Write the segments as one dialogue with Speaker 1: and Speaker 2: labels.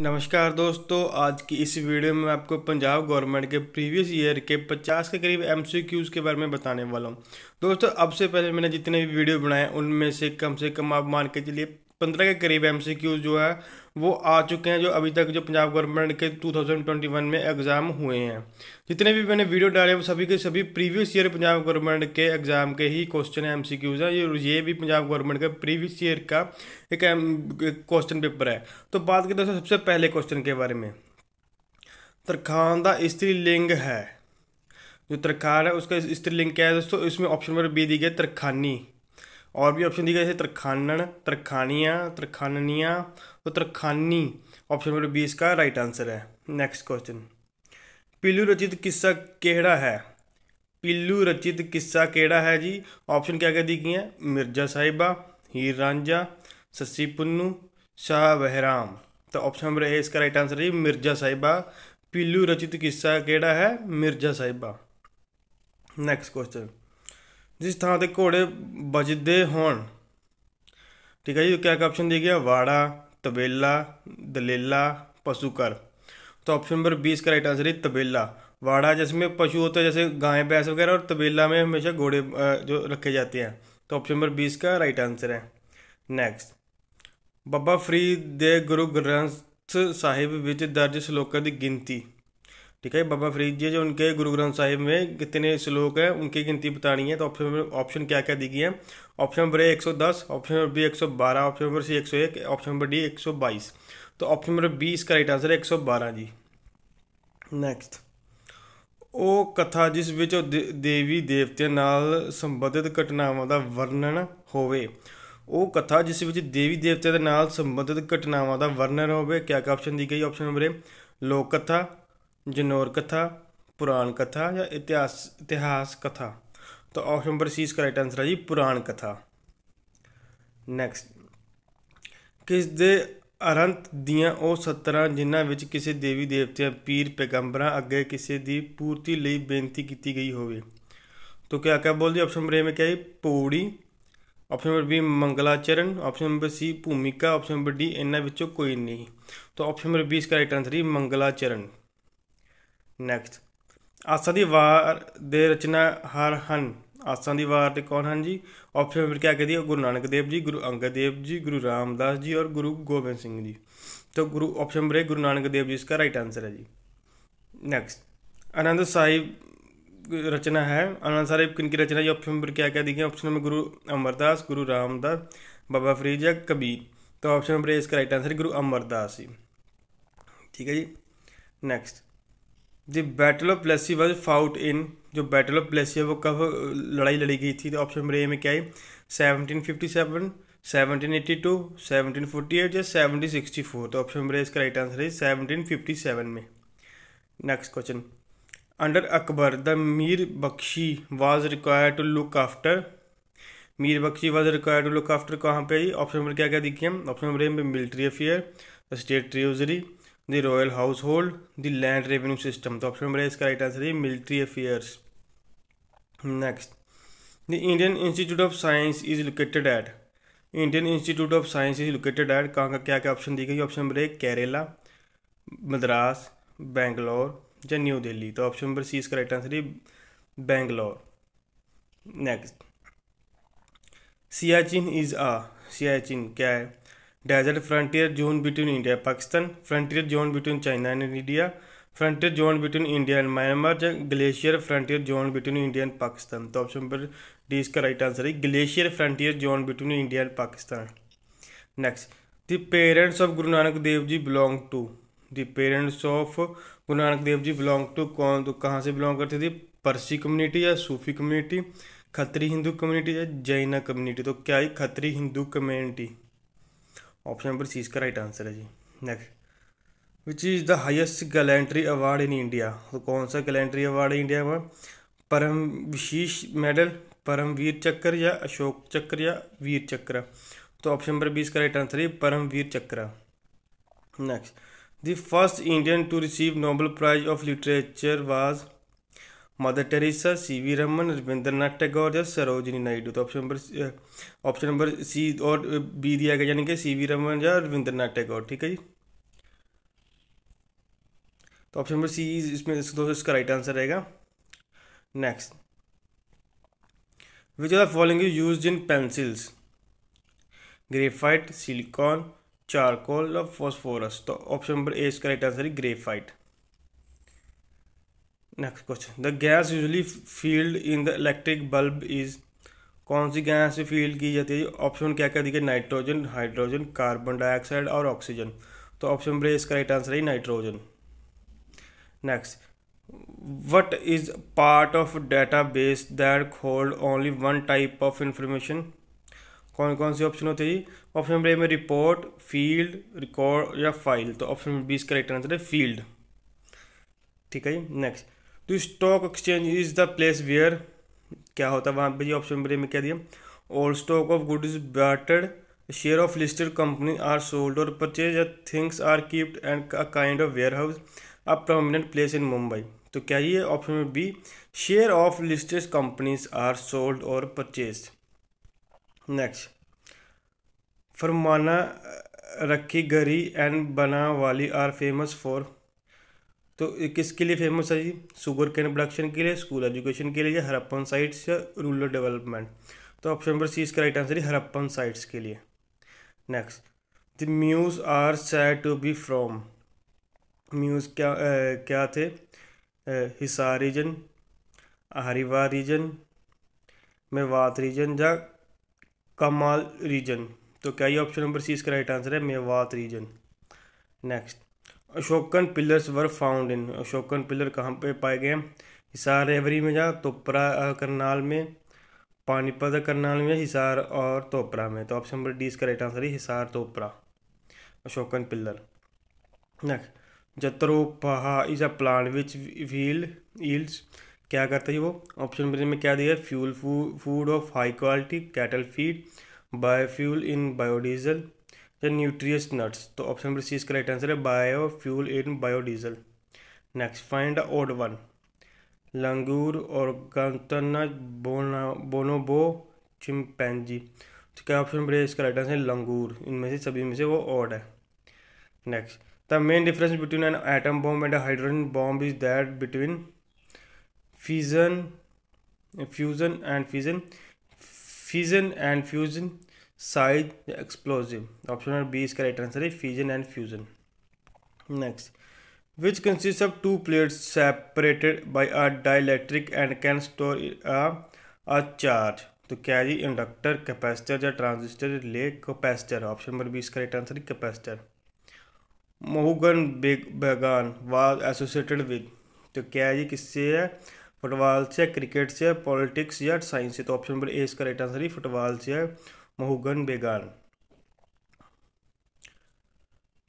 Speaker 1: नमस्कार दोस्तों आज की इस वीडियो में आपको पंजाब गवर्नमेंट के प्रीवियस ईयर के 50 के करीब एम के बारे में बताने वाला हूँ दोस्तों अब से पहले मैंने जितने भी वीडियो बनाए उनमें से कम से कम आप मान के चलिए पंद्रह के करीब एम जो है वो आ चुके हैं जो अभी तक जो पंजाब गवर्नमेंट के 2021 में एग्ज़ाम हुए हैं जितने भी मैंने वीडियो डाले वो सभी के सभी प्रीवियस ईयर पंजाब गवर्नमेंट के एग्ज़ाम के ही क्वेश्चन एम सी क्यूज़ हैं ये भी पंजाब गवर्नमेंट का प्रीवियस ईयर का एक क्वेश्चन पेपर है तो बात करें दोस्तों सबसे पहले क्वेश्चन के बारे में तरखान का स्त्री लिंग है जो तरखान है उसका स्त्रीलिंग क्या है दोस्तों इसमें ऑप्शन नंबर बी दी गई तरखानी और भी ऑप्शन दिया जैसे त्रखानन त्रखानिया त्रखाननिया तो त्रखानी ऑप्शन नंबर बी इसका राइट आंसर है नेक्स्ट क्वेश्चन पीलू रचित किस्सा केड़ा है पीलू रचित किस्सा केड़ा है जी ऑप्शन क्या क्या दी गई है मिर्जा साहिबा हीर रांझा शशि पुन्नू शाह बहराम तो ऑप्शन नंबर ए इसका राइट आंसर है मिर्जा साहिबा पीलू रचित किस्सा केड़ा है मिर्जा साहिबा नेक्स्ट क्वेश्चन थान पर घोड़े बजते हो ठीक है जी क्या क्या ऑप्शन दिया गया वाड़ा तबेला दलेला पशुकर तो ऑप्शन नंबर बीस का राइट आंसर है तबेला वाड़ा जिसमें पशु होता है जैसे गाय भैंस वगैरह और तबेला में हमेशा घोड़े जो रखे जाते हैं तो ऑप्शन नंबर बीस का राइट आंसर है नेक्स्ट बाबा फरीद दे गुरु ग्रंथ साहिब दर्ज ਦਰਜ की गिनती ठीक है बाबा फरीद जी जो उनके गुरु ग्रंथ साहिब में कितने श्लोक हैं उनकी गिनती बतानी है तो ऑप्शन में ऑप्शन क्या क्या दी गई है ऑप्शन नंबर ए एक सौ दस ऑप्शन नंबर बी एक सौ बारह ऑप्शन नंबर सी एक सौ एक ऑप्शन नंबर डी एक सौ बाईस तो ऑप्शन नंबर बी इसका राइट आंसर है एक सौ बारह जी नेक्स्ट ਉਹ कथा जिस ਵਿੱਚ ਦੇਵੀ ਦੇਵਤਿਆਂ ਨਾਲ ਸੰਬੰਧਿਤ ਘਟਨਾਵਾਂ ਦਾ ਵਰਣਨ ਹੋਵੇ ਉਹ ਕਥਾ ਜਿਸ ਵਿੱਚ ਦੇਵੀ ਦੇਵਤਿਆਂ ਦੇ ਨਾਲ ਸੰਬੰਧਿਤ ਘਟਨਾਵਾਂ ਦਾ ਵਰਣਨ ਹੋਵੇ ਕਿਆ ਕਿਆ ਆਪਸ਼ਨ ਦੀ ਗਈ ਆਪਸ਼ਨ ਨੰਬਰ ਏ ਜਨੌਰ ਕਥਾ ਪੁਰਾਣ ਕਥਾ ਜਾਂ ਇਤਿਹਾਸ ਇਤਿਹਾਸ ਕਥਾ ਤਾਂ ਆਪਸ਼ਨ ਨੰਬਰ ਸੀ ਇਸ ਕਰੈਕਟ ਆਨਸਰ ਹੈ ਜੀ ਪੁਰਾਣ ਕਥਾ ਨੈਕਸਟ ਕਿਸ ਦੇ ਅਰੰਤ ਦੀਆਂ ਉਹ ਸਤਰਾਂ ਜਿਨ੍ਹਾਂ ਵਿੱਚ ਕਿਸੇ ਦੇਵੀ ਦੇਵਤਿਆਂ ਪੀਰ ਪੈਗੰਬਰਾਂ ਅੱਗੇ ਕਿਸੇ ਦੀ ਪੂਰਤੀ ਲਈ ਬੇਨਤੀ ਕੀਤੀ ਗਈ ਹੋਵੇ तो ਕਿਆ क्या ਬੋਲਦੀ ਆਪਸ਼ਨ ਨੰਬਰ नंबर ए में क्या है Pauri option number option number option ਭੂਮਿਕਾ ਆਪਸ਼ਨ ਨੰਬਰ ऑप्शन ਇਹਨਾਂ ਵਿੱਚੋਂ ਕੋਈ ਨਹੀਂ ਤਾਂ ਆਪਸ਼ਨ ਨੰਬਰ नंबर बी इसका राइट ਆਨਸਰ ਹੈ ਮੰਗਲਾਚਰਨ ਨੈਕਸਟ ਆਸਾਂ ਦੀ ਵਾਰ ਦੇ ਰਚਨਾ ਹਰ ਹਨ ਆਸਾਂ ਦੀ ਵਾਰ ਦੇ ਕੌਣ ਹਨ ਜੀ ਆਪਸ਼ਨ ਵਿੱਚ ਕਿਹਾ ਕਿ ਗੁਰੂ ਨਾਨਕ ਦੇਵ ਜੀ ਗੁਰੂ ਅੰਗਦ ਦੇਵ ਜੀ ਗੁਰੂ ਰਾਮਦਾਸ ਜੀ ਔਰ ਗੁਰੂ ਗੋਬਿੰਦ ਸਿੰਘ ਜੀ ਤੋ ਗੁਰੂ ਆਪਸ਼ਨ ਬਰੇ ਗੁਰੂ ਨਾਨਕ ਦੇਵ ਜੀ ਇਸ ਦਾ ਰਾਈਟ ਆਨਸਰ ਹੈ ਜੀ ਨੈਕਸਟ ਅਨੰਦ ਸਾਹਿਬ ਰਚਨਾ ਹੈ ਅਨੰਦ ਸਾਹਿਬ ਕਿਨ ਕੀ ਰਚਨਾ ਹੈ ਆਪਸ਼ਨ ਵਿੱਚ ਕਿਹਾ ਕਿ ਆਪਸ਼ਨ ਨੰਬਰ ਗੁਰੂ ਅਮਰਦਾਸ ਗੁਰੂ ਰਾਮਦਾਸ ਬਾਬਾ ਫਰੀਦ ਜੀ ਕਬੀਰ ਤੋ ਆਪਸ਼ਨ ਬਰੇ ਇਸਕਾ ਰਾਈਟ ਆਨਸਰ ਗੁਰੂ ਅਮਰਦਾਸ ਜੀ ਠੀਕ ਹੈ ਜੀ next the battle of Plassey was fought in जो बैटल ऑफ प्लेसी है वो कब लड़ाई लड़ी गई थी तो ऑप्शन नंबर ए में क्या है seventeen fifty seven seventeen eighty two seventeen forty eight या सेवनटीन सिक्सटी फोर तो ऑप्शन नंबर ए इसका राइट आंसर है सेवनटीन फिफ्टी सेवन में next question under Akbar the Mir Bakhshi was require to look after Mir Bakhshi was require to look after कहाँ पे आई option number क्या क्या देखिए ऑप्शन नंबर ए में military affair state treasury the royal household the land revenue system तो option number है इसका right answer है military affairs next the Indian Institute of Science is located at Indian Institute of Science is located at कहाँ का क्या क्या ऑप्शन दी गई ऑप्शन नंबर एक केरला मद्रास बेंगलोर या न्यू दिल्ली तो ऑप्शन नंबर सी इसका राइट आंसर है Bangalore next Siachen is a Siachen क्या है desert frontier zone between India Pakistan frontier zone between China and India frontier zone between India and Myanmar Myanmar, glacier frontier zone between India and Pakistan तो option number D इसका right answer है glacier frontier zone between India and Pakistan next the parents of Guru Nanak Dev ji belong to the parents of Guru Nanak Dev ji belong to कौन तो कहाँ से belong करते थे Parsi community या सूफी कम्युनिटी खतरी हिंदू कम्युनिटी या जैना कम्युनिटी तो क्या है Khatri Hindu community option number C इसका राइट आंसर है जी next which is the highest gallantry award in India तो कौन सा गलेंट्री अवार्ड है इंडिया में परम विशेष मेडल परमवीर चक्र या अशोक चक्र या वीर चक्र तो ऑप्शन नंबर बी इसका राइट आंसर है Paramvir Chakra next the first Indian to receive Nobel prize of literature was Mother Teresa C V Raman Rabindranath Tagore या सरोजनी नायडू तो option number option number C और बी दिया गया यानी कि सी वी रमन या रविंद्रनाथ टैगोर ठीक है जी तो ऑप्शन नंबर सी इसमें दोस्तों इसका राइट आंसर रहेगा next which are following use in pencils graphite silicon charcoal और फॉस्फोरस तो ऑप्शन नंबर ए इसका राइट आंसर है graphite next question the gas usually filled in the electric bulb is कौन सी गैस फील्ड की जाती है ऑप्शन क्या क्या दिखे नाइट्रोजन हाइड्रोजन कार्बन डाइऑक्साइड और ऑक्सीजन तो ऑप्शन बी इसका राइट आंसर है nitrogen next what is part of database that hold only one type of information कौन कौन सी ऑप्शन होते हैं ऑप्शन नंबर ए में रिपोर्ट फील्ड रिकॉर्ड या फाइल तो ऑप्शन बी इसका राइट आंसर है फील्ड ठीक है जी नेक्स्ट तो stock exchange is the place where क्या होता है वहाँ पर ऑप्शन बी में क्या दिया और stock of good is bartered share of listed company are sold और purchase things are keeped and a kind of warehouse a prominent place in Mumbai तो क्या ये option B share of listed companies are sold और purchase next Farmana Rakhigarhi and बना वाली are famous for तो किसके लिए फेमस है जी शुगर कैन प्रोडक्शन के लिए स्कूल एजुकेशन के लिए हरप्पन साइट्स या रूरल डेवलपमेंट तो ऑप्शन नंबर सी इसका राइट आंसर है हरप्पन साइट्स के लिए next the Meos are said to be from Meos क्या आ, क्या थे हिसार रीजन हरिवा रीजन मेवात रीजन या कमाल रीजन तो क्या ये ऑप्शन नंबर सी इसका राइट आंसर है Mewat region next Ashokan pillars were found in Ashokan pillar कहाँ पे पाए गए हैं हिसार एवरी में जा तोपरा करनाल में पानीपत करनाल में हिसार और तोपरा में तो ऑप्शन नंबर डी इसका राइट आंसर है Hisar Topra Ashokan pillar next jatropha is a plant which will yields क्या करता है वो ऑप्शन नंबर में क्या दिया fuel food of high quality cattle feed biofuel in biodiesel then nutritious nuts तो ऑप्शन नंबर सी इसका राइट आंसर है biofuel in biodiesel next find odd one langur और गंतना बोना बोनोबो चिमपैनजी तो क्या ऑप्शन नंबर इसका right answer है लंगूर इनमें से सभी में से वो ओड है next the main difference between an atom bomb and hydrogen bomb is that between fusion fusion and fusion fusion and fusion size explosive option number B इसका राइट आंसर है fusion and fusion next which consist of two plates separated by a dielectric and can store a charge तो क्या जी inductor capacitor या transistor ले capacitor option number B इसका right answer capacitor मोहगन bag बेगान was associated with तो क्या जी किससे है फुटबॉल से क्रिकेट से पॉलिटिक्स या साइंस से तो ऑप्शन नंबर ए इसका राइट आंसर ही फुटबॉल से है मोहगन Bagan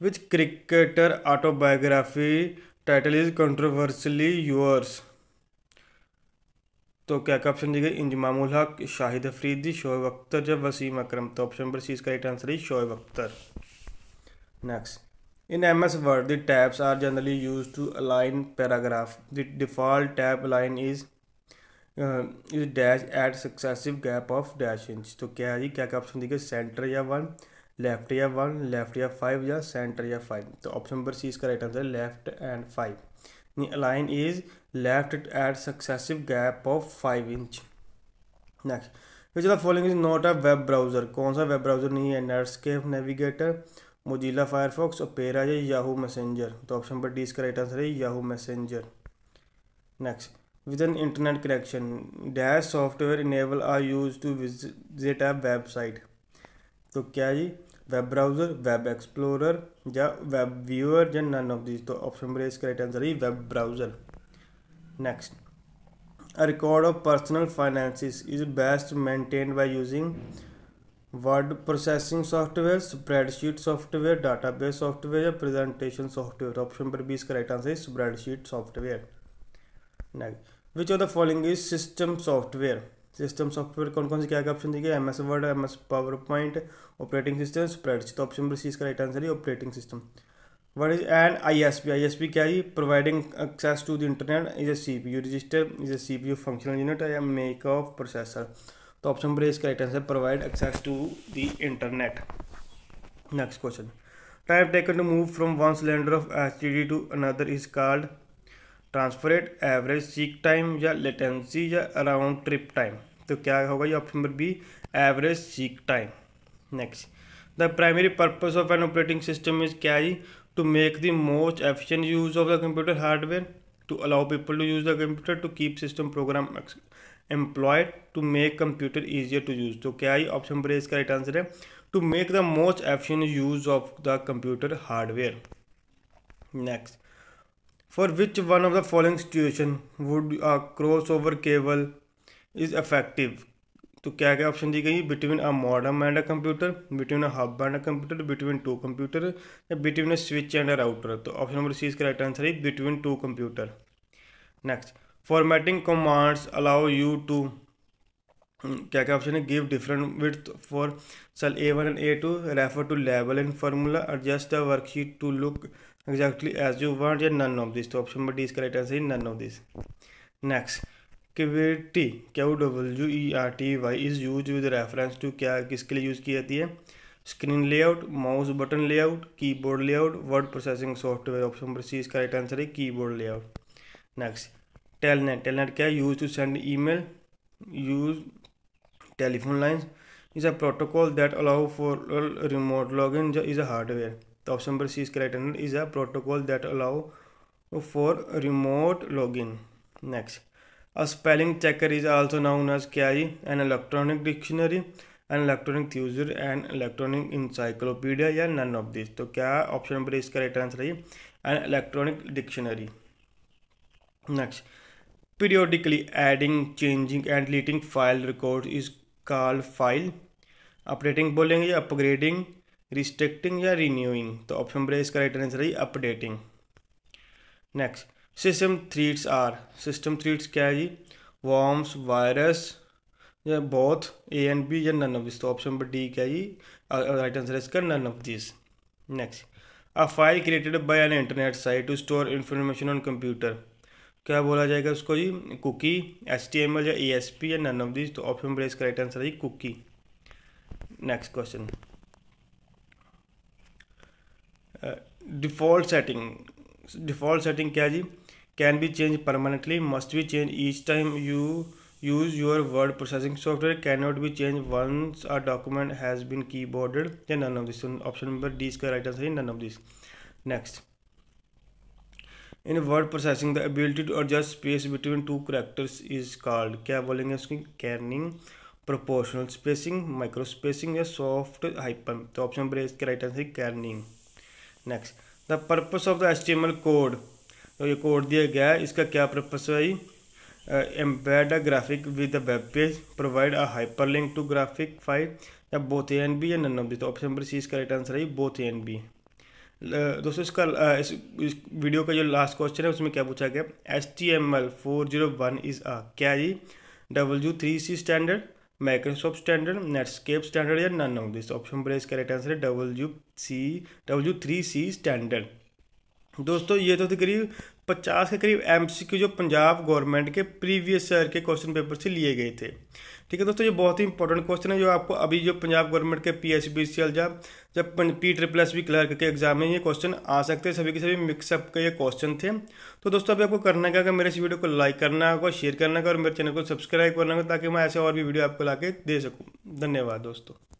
Speaker 1: which cricketer autobiography title is controversially yours तो क्या क्या ऑप्शन दिए इंजमामुल हक शाहिद अफरीदी शोएब अख्तर जब वसीम अकरम तो ऑप्शन नंबर सी इसका राइट आंसर है Shoaib Akhtar next in M S Word the tabs are generally used to align paragraph the default tab line is is dash at successive gap of dash inch तो क्या है जी क्या क्या option देखिए centre या one left या one left या five या सेंटर या फाइव तो ऑप्शन नंबर सी इसका right answer left and five align is left at successive gap of five inch next फिर चला following is not a web browser कौन सा वेब ब्राउजर नहीं है Netscape Navigator Mozilla Firefox Opera या Yahoo Messenger तो option number D इसका right answer है Yahoo Messenger next with an internet connection dash software enable are used to visit a website तो क्या जी वेब ब्राउज़र वेब एक्सप्लोरर या web viewer या none of this तो option मेरे इसका राइट आंसर है web browser next a record of personal finances is best maintain by using word processing software spreadsheet software database software या presentation software option number B इसका right answer है spreadsheet software next which of the following is system software system software कौन कौन से क्या क्या option दिए M S Word M S PowerPoint operating system spreadsheet तो ऑप्शन नंबर सी इसका राइट आंसर है operating system what is and I S P I S P क्या है providing access to the internet is a C P U register is a C P U functional unit या make of processor तो option number इसका right answer provide access to the internet next question time taken to move from one cylinder of H D to another is called transfer rate average seek time या latency या around trip time तो क्या होगा ये option number B average seek time next the primary purpose of an operating system is क्या ही to make the most efficient use of the computer hardware to allow people to use the computer to keep system program employed to make computer easier to use तो क्या ही option number इसका right answer है to make the most efficient use of the computer hardware next for which one of the following situation would cross over cable is effective तो क्या क्या ऑप्शन दी गई between a modem and a computer between a hub and a computer between two computer या between a switch and a router तो option number C इसका right answer है between two computer next formatting commands allow you to क्या क्या ऑप्शन है give different width for cell A one and A two refer to level in formula adjust the worksheet to look exactly as you want या none of this तो option D इसका right answer none of this next क्विटी Q W E R T Y is use with reference to क्या किसके लिए use की जाती है screen layout mouse button layout keyboard layout word processing software option number C इसका right answer है keyboard layout next Telnet Telnet क्या use to send email use telephone lines is a protocol that allow for remote login is a hardware the option number c is correct and is a protocol that allow for remote login next a spelling checker is also known as KI, an electronic dictionary an electronic user and electronic encyclopedia Yeah, none of these So, क्या option number इसका correct answer है an electronic dictionary next periodically adding changing and deleting file records is call file updating बोलेंगे या upgrading restricting या renewing तो option number इसका right answer है updating next system threats are system threats क्या है जी वॉम्स वायरस या बोथ ए एंड बी या नन ऑफ दिस तो ऑप्शन नंबर डी क्या है जी राइट आंसर है इसका none of this next a file created by an internet site to store information on computer क्या बोला जाएगा उसको जी cookie S T M L या ई एस पी या नन ऑफ दिस तो ऑप्शन uh, ब्रेस इसका राइट आंसर है cookie next question default setting default setting क्या जी can be change permanently must be change each time you use your word processing software can not be change once a document has been keyboarded या none of this option number D इसका right answer है none of this next in word processing the ability to adjust space between two characters is called क्या बोलेंगे उसकी kerning proportional spacing micro spacing या soft hyphen तो option number इसके right answer kerning next the purpose of the L code तो ये code दिया गया है इसका क्या पर्पस है भाई embed a graphic with a web page provide a hyperlink to graphic file या बोथ ए एन बी या नन ऑफ दी तो ऑप्शन नंबर सी इसका राइट आंसर है बोथ ए एन बी दोस्तों इसका इस, इस वीडियो का जो लास्ट क्वेश्चन है उसमें क्या पूछा गया H T M L four zero one is a क्या जी W three C standard Microsoft standard Netscape standard या नन ऑफ दिस ऑप्शन पर इसका राइट आंसर है W C W three C standard दोस्तों ये तो थे करीब पचास के करीब एम जो पंजाब गवर्नमेंट के प्रीवियस ईयर के क्वेश्चन पेपर से लिए गए थे ठीक है दोस्तों ये बहुत ही इंपॉर्टेंट क्वेश्चन है जो आपको अभी जो पंजाब गवर्नमेंट के P S B C L जब जब P triple S B clerk के एग्जाम में ये क्वेश्चन आ सकते हैं सभी के सभी मिक्सअप के ये क्वेश्चन थे तो दोस्तों अभी आपको करना क्या मेरे इस वीडियो को लाइक करना होगा शेयर करना होगा और मेरे चैनल को सब्सक्राइब करना होगा ताकि मैं ऐसे और भी वीडियो आपको ला दे सकूँ धन्यवाद दोस्तों